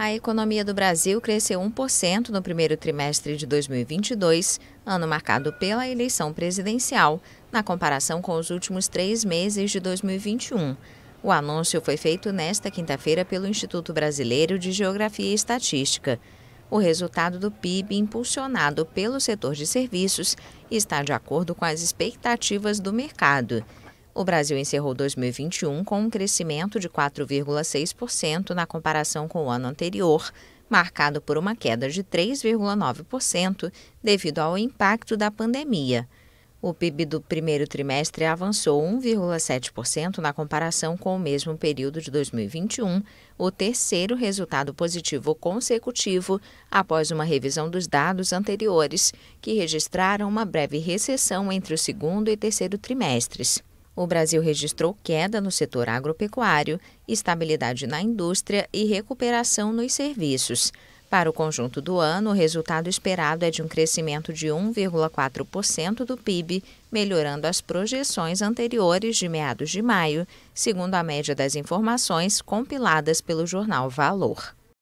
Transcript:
A economia do Brasil cresceu 1% no primeiro trimestre de 2022, ano marcado pela eleição presidencial, na comparação com os últimos três meses de 2021. O anúncio foi feito nesta quinta-feira pelo Instituto Brasileiro de Geografia e Estatística. O resultado do PIB, impulsionado pelo setor de serviços, está de acordo com as expectativas do mercado o Brasil encerrou 2021 com um crescimento de 4,6% na comparação com o ano anterior, marcado por uma queda de 3,9% devido ao impacto da pandemia. O PIB do primeiro trimestre avançou 1,7% na comparação com o mesmo período de 2021, o terceiro resultado positivo consecutivo após uma revisão dos dados anteriores, que registraram uma breve recessão entre o segundo e terceiro trimestres o Brasil registrou queda no setor agropecuário, estabilidade na indústria e recuperação nos serviços. Para o conjunto do ano, o resultado esperado é de um crescimento de 1,4% do PIB, melhorando as projeções anteriores de meados de maio, segundo a média das informações compiladas pelo jornal Valor.